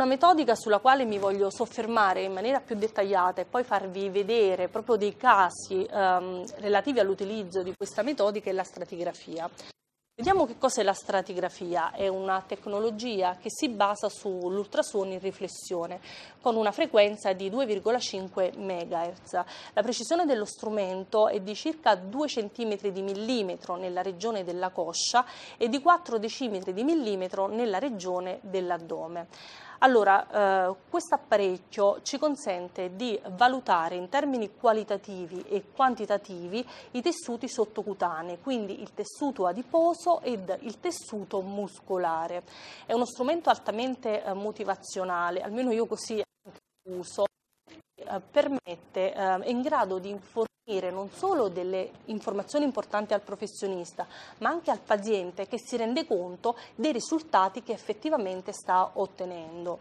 Una metodica sulla quale mi voglio soffermare in maniera più dettagliata e poi farvi vedere proprio dei casi ehm, relativi all'utilizzo di questa metodica è la stratigrafia. Vediamo che cos'è la stratigrafia. È una tecnologia che si basa sull'ultrasuono in riflessione con una frequenza di 2,5 MHz. La precisione dello strumento è di circa 2 cm di millimetro nella regione della coscia e di 4 decimetri di millimetro nella regione dell'addome. Allora, eh, questo apparecchio ci consente di valutare in termini qualitativi e quantitativi i tessuti sottocutanei, quindi il tessuto adiposo ed il tessuto muscolare. È uno strumento altamente eh, motivazionale, almeno io così uso eh, permette, eh, è in grado di informare non solo delle informazioni importanti al professionista, ma anche al paziente che si rende conto dei risultati che effettivamente sta ottenendo.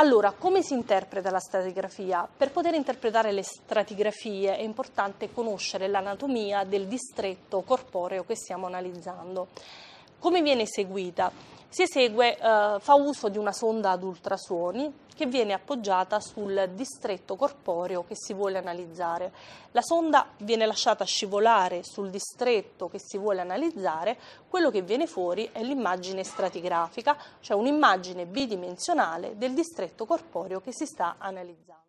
Allora, come si interpreta la stratigrafia? Per poter interpretare le stratigrafie è importante conoscere l'anatomia del distretto corporeo che stiamo analizzando. Come viene eseguita? si esegue, eh, fa uso di una sonda ad ultrasuoni che viene appoggiata sul distretto corporeo che si vuole analizzare. La sonda viene lasciata scivolare sul distretto che si vuole analizzare, quello che viene fuori è l'immagine stratigrafica, cioè un'immagine bidimensionale del distretto corporeo che si sta analizzando.